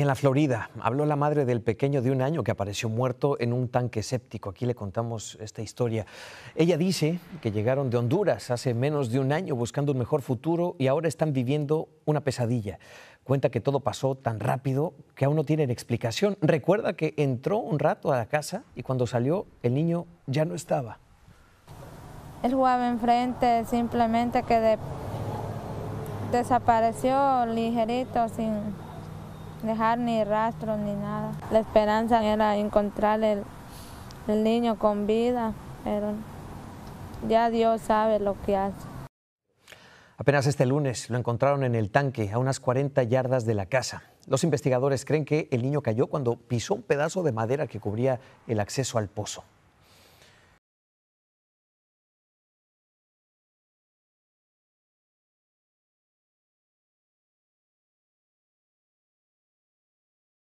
en la Florida habló la madre del pequeño de un año que apareció muerto en un tanque séptico. Aquí le contamos esta historia. Ella dice que llegaron de Honduras hace menos de un año buscando un mejor futuro y ahora están viviendo una pesadilla. Cuenta que todo pasó tan rápido que aún no tienen explicación. Recuerda que entró un rato a la casa y cuando salió el niño ya no estaba. Él jugaba enfrente, simplemente que desapareció ligerito sin dejar ni rastro ni nada. La esperanza era encontrar el, el niño con vida, pero ya Dios sabe lo que hace. Apenas este lunes lo encontraron en el tanque, a unas 40 yardas de la casa. Los investigadores creen que el niño cayó cuando pisó un pedazo de madera que cubría el acceso al pozo.